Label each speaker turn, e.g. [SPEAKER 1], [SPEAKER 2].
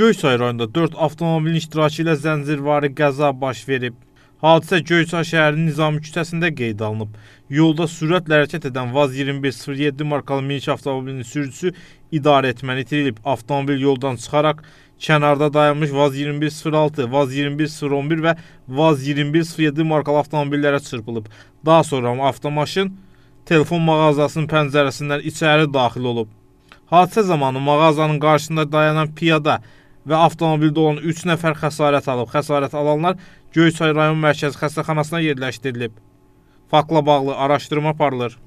[SPEAKER 1] Göyçay rayonunda 4 avtomobilin iştirakı ilə zənzirvari qəza baş verib. Hadisə Göyçay şəhərinin Nizami küçəsində qeydə alınıb. Yolda sürətlə hərəkət edən Vaz 2107 markalı minik avtomobilinin sürücüsü idarə etməni itirilib. Avtomobil yoldan çıxaraq kənarda dayanmış Vaz 2106, Vaz 21011 və Vaz 2107 markalı avtomobillərə çırpılıb. Daha sonra avtomaşın telefon mağazasının pəncərəsindən içəri daxil olub. Hadisə zamanı mağazanın qarşısında dayanan piyada və avtomobildə olan 3 nəfər xəsarət alıb. Xəsarət alanlar Göyçay rayon mərkəzi xəstəxanasına yerləşdirilib. Fakla bağlı araşdırma aparılır.